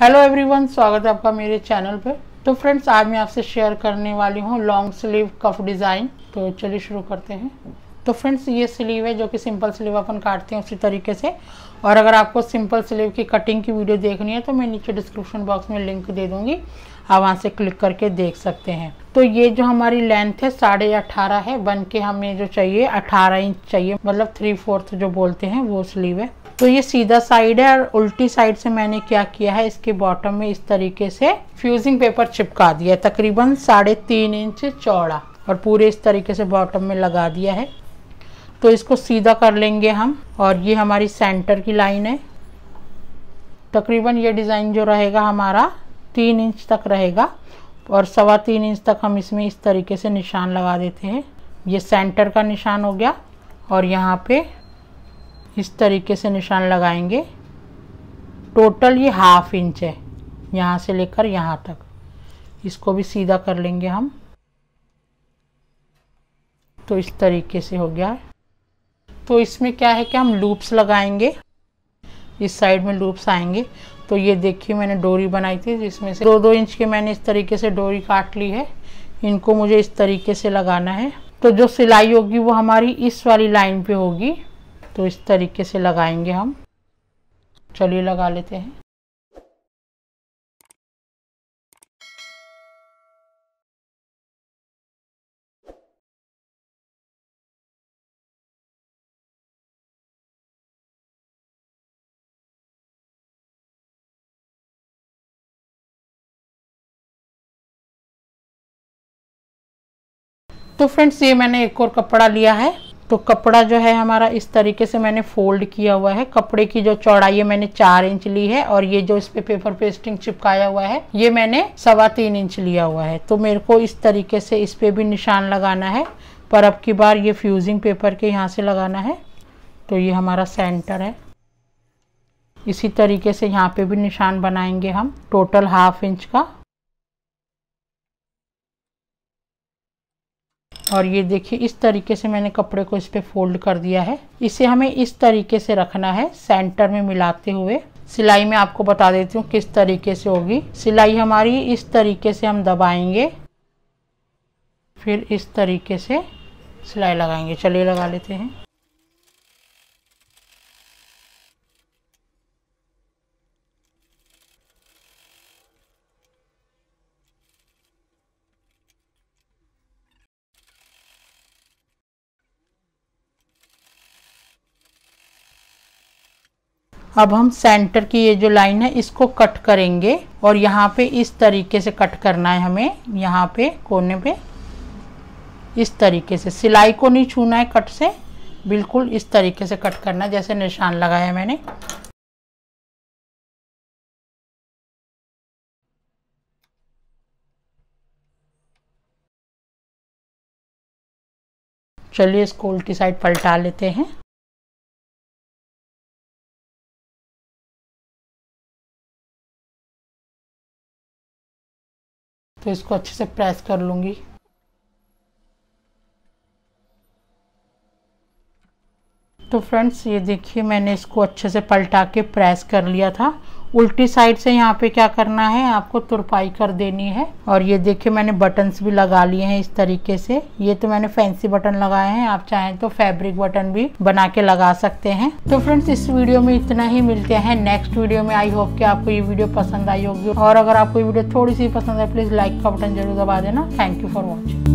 hello everyone स्वागत है आपका मेरे चैनल पे तो फ्रेंड्स आज मैं आपसे शेयर करने वाली हूँ लॉन्ग स्लीव कफ डिज़ाइन तो चलिए शुरू करते हैं तो फ्रेंड्स ये स्लीव है जो कि सिंपल स्लीव अपन काटते हैं उसी तरीके से और अगर आपको सिंपल स्लीव की कटिंग की वीडियो देखनी है तो मैं नीचे डिस्क्रिप्शन बॉक्स में लिंक दे दूँगी आप वहाँ से क्लिक करके देख सकते हैं तो ये जो हमारी लेंथ है साढ़े अठारह है बन के हमें जो चाहिए अठारह इंच चाहिए मतलब थ्री फोर्थ जो बोलते हैं वो स्लीव है तो ये सीधा साइड है और उल्टी साइड से मैंने क्या किया है इसके बॉटम में इस तरीके से फ्यूजिंग पेपर चिपका दिया है तकरीबन साढ़े तीन इंच चौड़ा और पूरे इस तरीके से बॉटम में लगा दिया है तो इसको सीधा कर लेंगे हम और ये हमारी सेंटर की लाइन है तकरीबन ये डिज़ाइन जो रहेगा हमारा तीन इंच तक रहेगा और सवा तीन इंच तक हम इसमें इस तरीके से निशान लगा देते हैं ये सेंटर का निशान हो गया और यहाँ पे इस तरीके से निशान लगाएंगे टोटल ये हाफ इंच है यहाँ से लेकर यहाँ तक इसको भी सीधा कर लेंगे हम तो इस तरीके से हो गया तो इसमें क्या है कि हम लूप्स लगाएंगे इस साइड में लूप्स आएंगे तो ये देखिए मैंने डोरी बनाई थी जिसमें से दो दो इंच के मैंने इस तरीके से डोरी काट ली है इनको मुझे इस तरीके से लगाना है तो जो सिलाई होगी वो हमारी इस वाली लाइन पे होगी तो इस तरीके से लगाएंगे हम चलिए लगा लेते हैं तो फ्रेंड्स ये मैंने एक और कपड़ा लिया है तो कपड़ा जो है हमारा इस तरीके से मैंने फोल्ड किया हुआ है कपड़े की जो चौड़ाई है मैंने चार इंच ली है और ये जो इस पे पेपर पेस्टिंग चिपकाया हुआ है ये मैंने सवा तीन इंच लिया हुआ है तो मेरे को इस तरीके से इस पे भी निशान लगाना है पर अब की बार ये फ्यूजिंग पेपर के यहाँ से लगाना है तो ये हमारा सेंटर है इसी तरीके से यहाँ पे भी निशान बनाएंगे हम टोटल हाफ इंच का और ये देखिए इस तरीके से मैंने कपड़े को इस पर फोल्ड कर दिया है इसे हमें इस तरीके से रखना है सेंटर में मिलाते हुए सिलाई मैं आपको बता देती हूँ किस तरीके से होगी सिलाई हमारी इस तरीके से हम दबाएंगे फिर इस तरीके से सिलाई लगाएंगे चलिए लगा लेते हैं अब हम सेंटर की ये जो लाइन है इसको कट करेंगे और यहाँ पे इस तरीके से कट करना है हमें यहाँ पे कोने पे इस तरीके से सिलाई को नहीं छूना है कट से बिल्कुल इस तरीके से कट करना है जैसे निशान लगाया मैंने चलिए इसको उल्टी साइड पलटा लेते हैं तो इसको अच्छे से प्रेस कर लूँगी तो फ्रेंड्स ये देखिए मैंने इसको अच्छे से पलटा के प्रेस कर लिया था उल्टी साइड से यहाँ पे क्या करना है आपको तुरपाई कर देनी है और ये देखिए मैंने बटन्स भी लगा लिए हैं इस तरीके से ये तो मैंने फैंसी बटन लगाए हैं आप चाहें तो फैब्रिक बटन भी बना के लगा सकते हैं तो फ्रेंड्स इस वीडियो में इतना ही मिलते हैं नेक्स्ट वीडियो में आई होप कि आपको ये वीडियो पसंद आई होगी और अगर आपको ये वीडियो थोड़ी सी पसंद है प्लीज़ लाइक का बटन जरूर दबा देना थैंक यू फॉर वॉचिंग